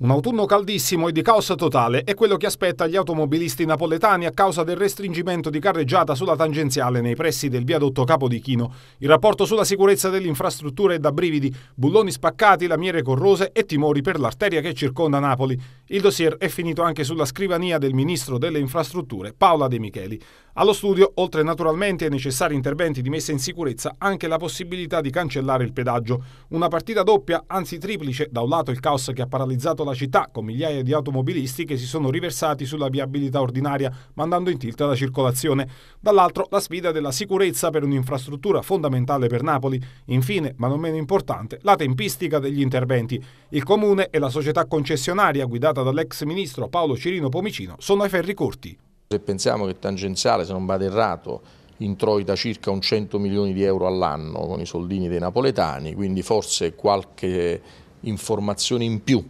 Un autunno caldissimo e di caos totale è quello che aspetta gli automobilisti napoletani a causa del restringimento di carreggiata sulla tangenziale nei pressi del viadotto Capodichino. Il rapporto sulla sicurezza delle infrastrutture è da brividi, bulloni spaccati, lamiere corrose e timori per l'arteria che circonda Napoli. Il dossier è finito anche sulla scrivania del ministro delle infrastrutture Paola De Micheli. Allo studio, oltre naturalmente ai necessari interventi di messa in sicurezza, anche la possibilità di cancellare il pedaggio. Una partita doppia, anzi triplice, da un lato il caos che ha paralizzato la città, con migliaia di automobilisti che si sono riversati sulla viabilità ordinaria, mandando in tilt la circolazione. Dall'altro la sfida della sicurezza per un'infrastruttura fondamentale per Napoli. Infine, ma non meno importante, la tempistica degli interventi. Il comune e la società concessionaria guidata presentata dall'ex ministro Paolo Cirino Pomicino sono ai ferri corti. Se pensiamo che tangenziale, se non vado errato, introita circa un 100 milioni di euro all'anno con i soldini dei napoletani, quindi forse qualche informazione in più,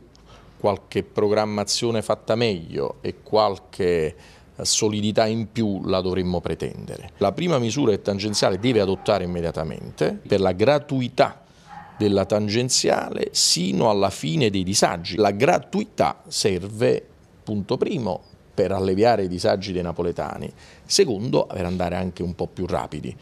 qualche programmazione fatta meglio e qualche eh, solidità in più la dovremmo pretendere. La prima misura che tangenziale deve adottare immediatamente per la gratuità della tangenziale sino alla fine dei disagi. La gratuità serve, punto primo, per alleviare i disagi dei napoletani, secondo per andare anche un po' più rapidi.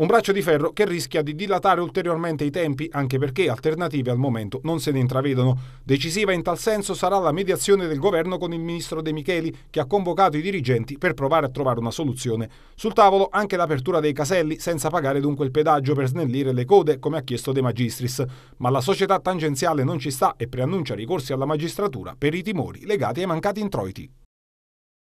Un braccio di ferro che rischia di dilatare ulteriormente i tempi anche perché alternative al momento non se ne intravedono. Decisiva in tal senso sarà la mediazione del governo con il ministro De Micheli che ha convocato i dirigenti per provare a trovare una soluzione. Sul tavolo anche l'apertura dei caselli senza pagare dunque il pedaggio per snellire le code come ha chiesto De Magistris. Ma la società tangenziale non ci sta e preannuncia ricorsi alla magistratura per i timori legati ai mancati introiti.